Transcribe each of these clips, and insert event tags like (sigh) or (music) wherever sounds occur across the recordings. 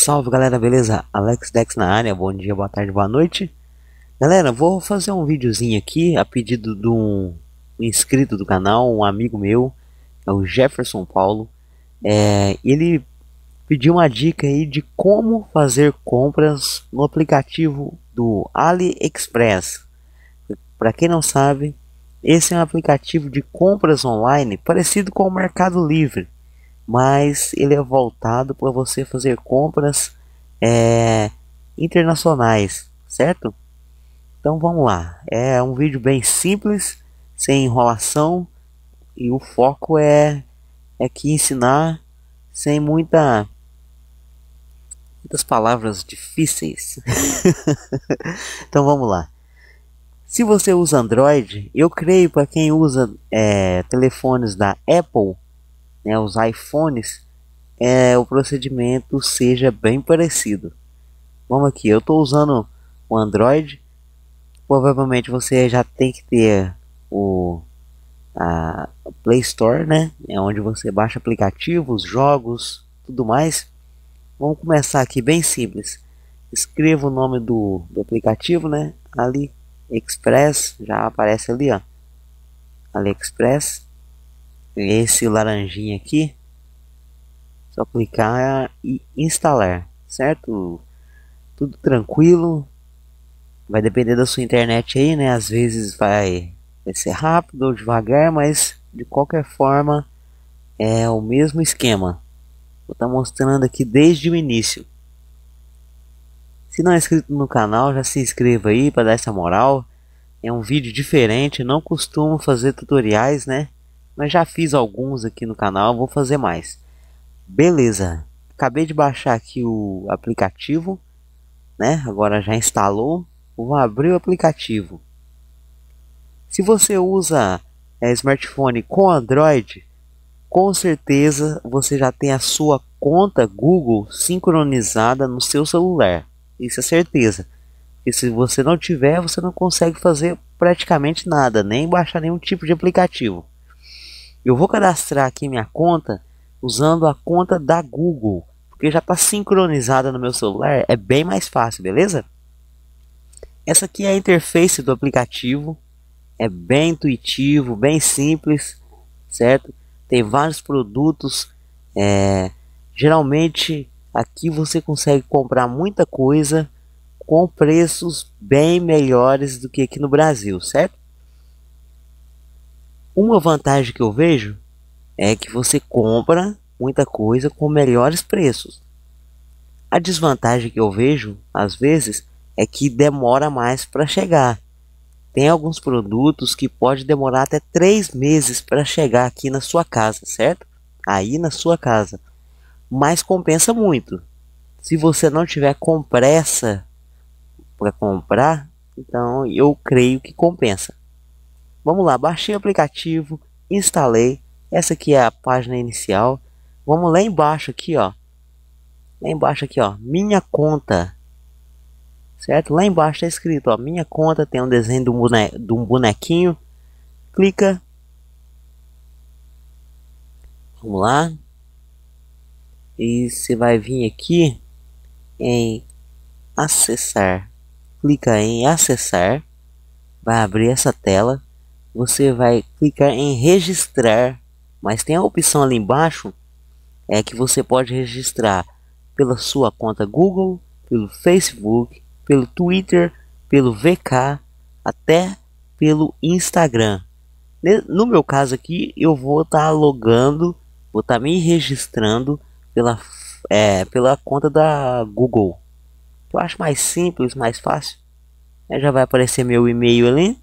Salve galera, beleza? Alex Dex na área, bom dia, boa tarde, boa noite. Galera, vou fazer um videozinho aqui a pedido de um inscrito do canal, um amigo meu, é o Jefferson Paulo. É, ele pediu uma dica aí de como fazer compras no aplicativo do AliExpress. Para quem não sabe, esse é um aplicativo de compras online parecido com o Mercado Livre mas ele é voltado para você fazer compras é, internacionais, certo? Então vamos lá, é um vídeo bem simples, sem enrolação e o foco é é que ensinar sem muita muitas palavras difíceis. (laughs) então vamos lá. Se você usa Android, eu creio para quem usa é, telefones da Apple né, os iPhones, é, o procedimento seja bem parecido. Vamos aqui, eu estou usando o Android, provavelmente você já tem que ter o a Play Store, né? É onde você baixa aplicativos, jogos, tudo mais. Vamos começar aqui bem simples. Escreva o nome do, do aplicativo, né? Ali Express, já aparece ali, ó. AliExpress esse laranjinha aqui, só clicar e instalar, certo? Tudo tranquilo. Vai depender da sua internet aí, né? Às vezes vai, vai ser rápido ou devagar, mas de qualquer forma é o mesmo esquema. Vou estar tá mostrando aqui desde o início. Se não é inscrito no canal, já se inscreva aí para dar essa moral. É um vídeo diferente, não costumo fazer tutoriais, né? mas já fiz alguns aqui no canal, vou fazer mais. Beleza, acabei de baixar aqui o aplicativo, né? Agora já instalou, vou abrir o aplicativo. Se você usa é, smartphone com Android, com certeza você já tem a sua conta Google sincronizada no seu celular. Isso é certeza. E se você não tiver, você não consegue fazer praticamente nada, nem baixar nenhum tipo de aplicativo. Eu vou cadastrar aqui minha conta usando a conta da Google, porque já está sincronizada no meu celular, é bem mais fácil, beleza? Essa aqui é a interface do aplicativo, é bem intuitivo, bem simples, certo? Tem vários produtos, é, geralmente aqui você consegue comprar muita coisa com preços bem melhores do que aqui no Brasil, certo? Uma vantagem que eu vejo é que você compra muita coisa com melhores preços. A desvantagem que eu vejo, às vezes, é que demora mais para chegar. Tem alguns produtos que pode demorar até três meses para chegar aqui na sua casa, certo? Aí na sua casa. Mas compensa muito. Se você não tiver com pressa para comprar, então eu creio que compensa. Vamos lá, baixei o aplicativo, instalei. Essa aqui é a página inicial. Vamos lá embaixo aqui, ó. Lá embaixo aqui, ó. Minha conta. Certo? Lá embaixo está escrito, ó. Minha conta tem um desenho de um, bone... de um bonequinho. Clica. Vamos lá. E você vai vir aqui em acessar. Clica em acessar. Vai abrir essa tela você vai clicar em registrar, mas tem a opção ali embaixo é que você pode registrar pela sua conta Google, pelo Facebook, pelo Twitter, pelo VK, até pelo Instagram. No meu caso aqui, eu vou estar tá logando, vou estar tá me registrando pela, é, pela conta da Google. Eu acho mais simples, mais fácil. Já vai aparecer meu e-mail ali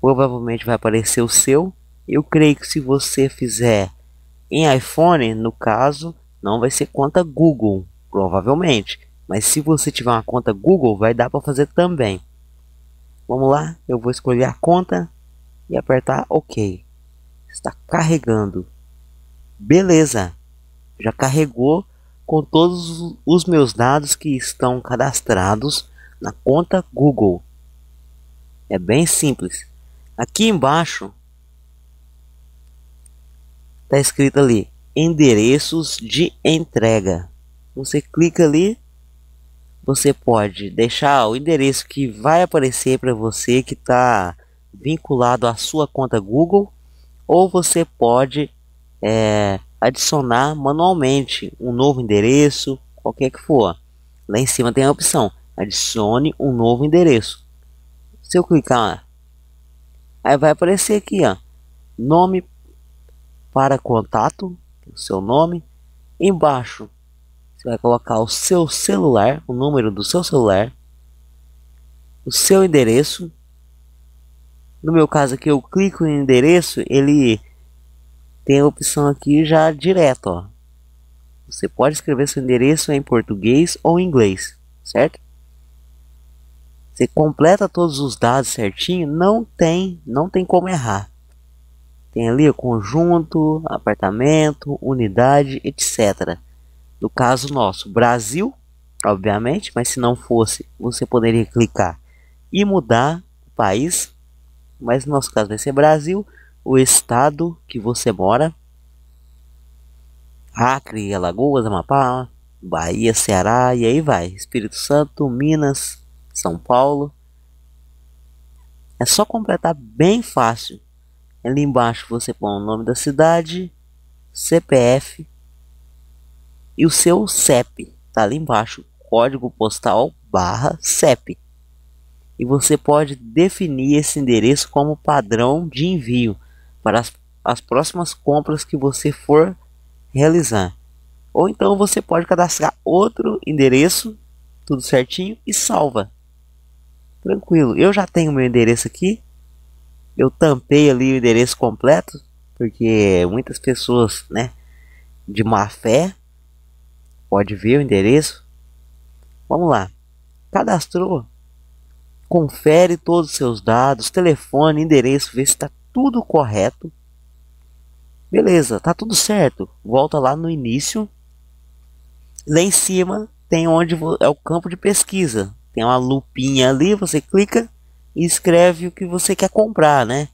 provavelmente vai aparecer o seu. Eu creio que se você fizer em iPhone, no caso, não vai ser conta Google, provavelmente. Mas se você tiver uma conta Google, vai dar para fazer também. Vamos lá, eu vou escolher a conta e apertar OK. Está carregando. Beleza, já carregou com todos os meus dados que estão cadastrados na conta Google. É bem simples. Aqui embaixo está escrito ali endereços de entrega. Você clica ali, você pode deixar o endereço que vai aparecer para você que está vinculado à sua conta Google, ou você pode é, adicionar manualmente um novo endereço, qualquer que for. Lá em cima tem a opção adicione um novo endereço. Se eu clicar Aí vai aparecer aqui, ó, nome para contato, o seu nome. Embaixo você vai colocar o seu celular, o número do seu celular, o seu endereço. No meu caso aqui eu clico em endereço, ele tem a opção aqui já direto, ó. Você pode escrever seu endereço em português ou em inglês, certo? Você completa todos os dados certinho, não tem, não tem como errar. Tem ali o conjunto, apartamento, unidade, etc. No caso nosso, Brasil, obviamente, mas se não fosse, você poderia clicar e mudar o país. Mas no nosso caso vai ser Brasil, o estado que você mora. Acre, Alagoas, Amapá, Bahia, Ceará e aí vai. Espírito Santo, Minas, são Paulo. É só completar bem fácil. Ali embaixo você põe o nome da cidade, CPF e o seu CEP. Tá ali embaixo, código postal barra CEP. E você pode definir esse endereço como padrão de envio para as, as próximas compras que você for realizar. Ou então você pode cadastrar outro endereço, tudo certinho, e salva tranquilo. Eu já tenho meu endereço aqui. Eu tampei ali o endereço completo, porque muitas pessoas, né, de má fé, pode ver o endereço. Vamos lá. Cadastrou. Confere todos os seus dados, telefone, endereço, vê se está tudo correto. Beleza, tá tudo certo. Volta lá no início. Lá em cima tem onde é o campo de pesquisa tem uma lupinha ali, você clica e escreve o que você quer comprar, né?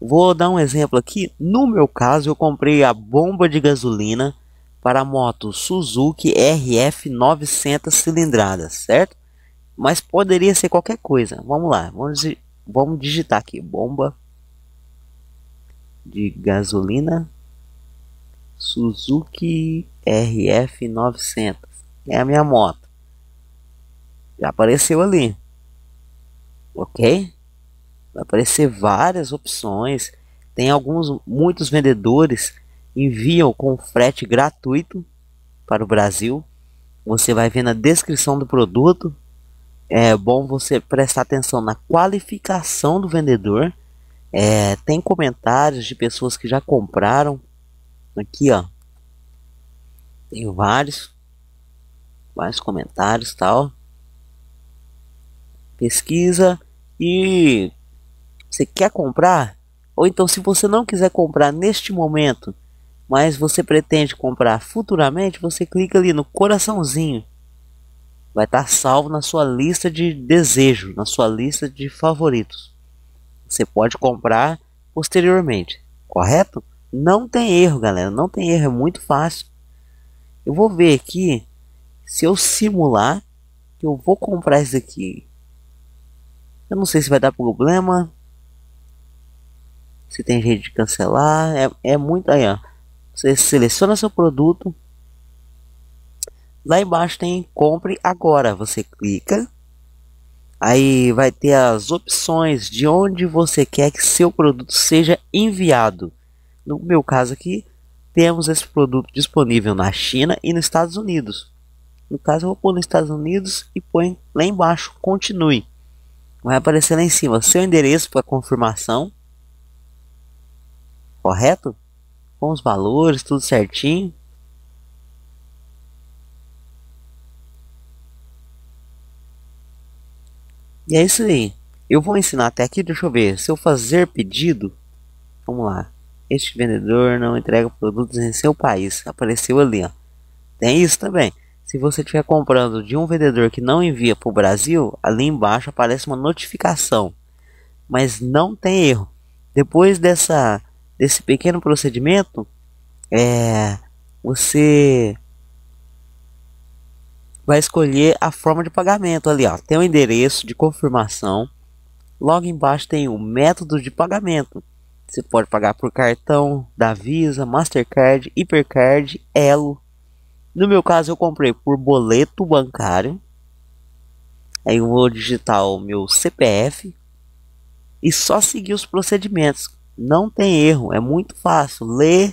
Vou dar um exemplo aqui. No meu caso, eu comprei a bomba de gasolina para a moto Suzuki RF 900 cilindradas, certo? Mas poderia ser qualquer coisa. Vamos lá, vamos, vamos digitar aqui: bomba de gasolina Suzuki RF 900. É a minha moto já apareceu ali. Ok? Vai aparecer várias opções. Tem alguns, muitos vendedores enviam com frete gratuito para o Brasil. Você vai ver na descrição do produto. É bom você prestar atenção na qualificação do vendedor. É, tem comentários de pessoas que já compraram. Aqui, ó. Tem vários. Vários comentários tal pesquisa e você quer comprar, ou então se você não quiser comprar neste momento, mas você pretende comprar futuramente, você clica ali no coraçãozinho. Vai estar tá salvo na sua lista de desejo, na sua lista de favoritos. Você pode comprar posteriormente, correto? Não tem erro, galera, não tem erro, é muito fácil. Eu vou ver aqui se eu simular que eu vou comprar isso aqui eu não sei se vai dar problema. Se tem jeito de cancelar. É, é muito. Aí, ó. Você seleciona seu produto. Lá embaixo tem compre agora. Você clica. Aí vai ter as opções de onde você quer que seu produto seja enviado. No meu caso aqui, temos esse produto disponível na China e nos Estados Unidos. No caso, eu vou pôr nos Estados Unidos e põe lá embaixo continue vai aparecer lá em cima seu endereço para confirmação, correto? Com os valores, tudo certinho. E é isso aí. Eu vou ensinar até aqui, deixa eu ver. Se eu fazer pedido, vamos lá. Este vendedor não entrega produtos em seu país. Apareceu ali, ó. Tem isso também. Se você estiver comprando de um vendedor que não envia para o Brasil, ali embaixo aparece uma notificação. Mas não tem erro. Depois dessa, desse pequeno procedimento, é, você vai escolher a forma de pagamento ali. Ó. Tem o endereço de confirmação. Logo embaixo tem o método de pagamento. Você pode pagar por cartão da Visa, Mastercard, Hipercard, Elo, no meu caso, eu comprei por boleto bancário. Aí eu vou digitar o meu CPF e só seguir os procedimentos. Não tem erro, é muito fácil. Lê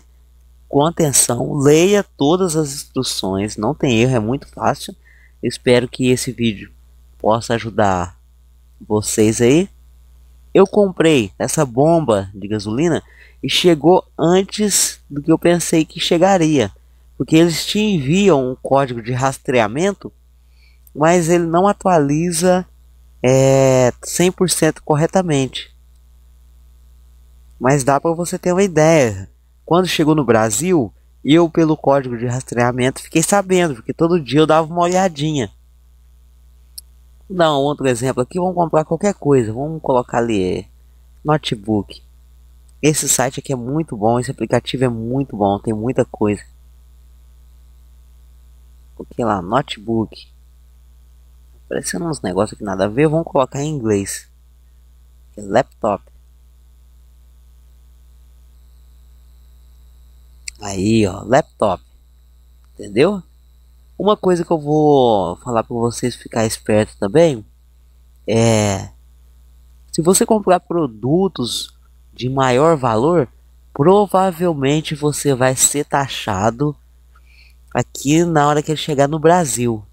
com atenção, leia todas as instruções, não tem erro, é muito fácil. Eu espero que esse vídeo possa ajudar vocês aí. Eu comprei essa bomba de gasolina e chegou antes do que eu pensei que chegaria porque eles te enviam um código de rastreamento, mas ele não atualiza é, 100% corretamente. Mas dá para você ter uma ideia. Quando chegou no Brasil, eu pelo código de rastreamento fiquei sabendo, porque todo dia eu dava uma olhadinha. Vou dar um outro exemplo aqui, vamos comprar qualquer coisa, vamos colocar ali é, notebook. Esse site aqui é muito bom, esse aplicativo é muito bom, tem muita coisa que lá notebook. Aparecendo uns negócios que nada a ver, vamos colocar em inglês. É laptop. Aí, ó, laptop. Entendeu? Uma coisa que eu vou falar para vocês ficar esperto também é se você comprar produtos de maior valor, provavelmente você vai ser taxado aqui na hora que ele chegar no Brasil,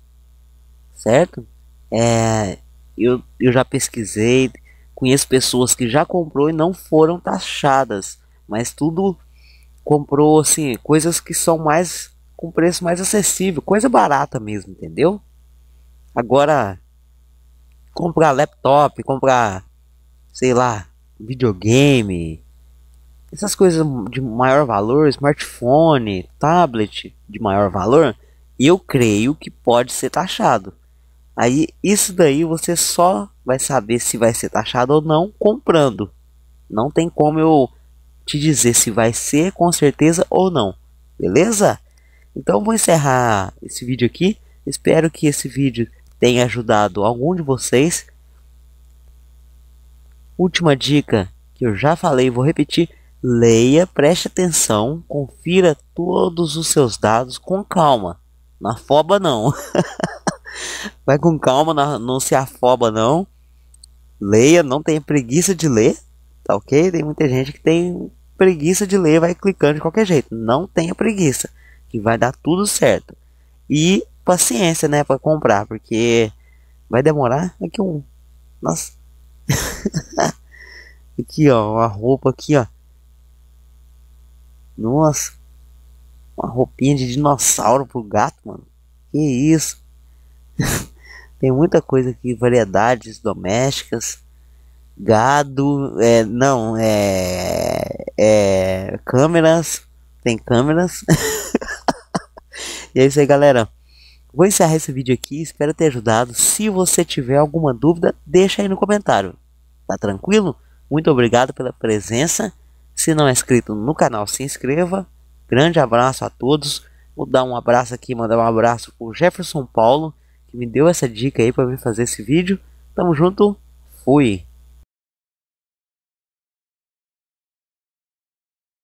certo? É, eu, eu já pesquisei, conheço pessoas que já comprou e não foram taxadas, mas tudo comprou assim, coisas que são mais com preço mais acessível, coisa barata mesmo, entendeu? Agora comprar laptop, comprar sei lá, videogame, essas coisas de maior valor, smartphone, tablet de maior valor, eu creio que pode ser taxado. Aí isso daí você só vai saber se vai ser taxado ou não comprando. Não tem como eu te dizer se vai ser com certeza ou não. Beleza? Então vou encerrar esse vídeo aqui. Espero que esse vídeo tenha ajudado algum de vocês. Última dica que eu já falei, vou repetir leia, preste atenção, confira todos os seus dados com calma. Na foba não. (laughs) Vai com calma, não se afoba não. Leia, não tenha preguiça de ler, tá ok? Tem muita gente que tem preguiça de ler, vai clicando de qualquer jeito. Não tenha preguiça, que vai dar tudo certo. E paciência, né, para comprar, porque vai demorar aqui um, nossa. (laughs) aqui ó, a roupa aqui ó, nossa, uma roupinha de dinossauro pro gato, mano. Que isso? (laughs) Tem muita coisa aqui, variedades domésticas, gado, é, não, é, é câmeras, tem câmeras. (laughs) e é isso aí, galera. Vou encerrar esse vídeo aqui, espero ter ajudado. Se você tiver alguma dúvida, deixa aí no comentário. Tá tranquilo? Muito obrigado pela presença se não é inscrito no canal, se inscreva. Grande abraço a todos. Vou dar um abraço aqui, mandar um abraço pro Jefferson Paulo, que me deu essa dica aí para mim fazer esse vídeo. Tamo junto, fui!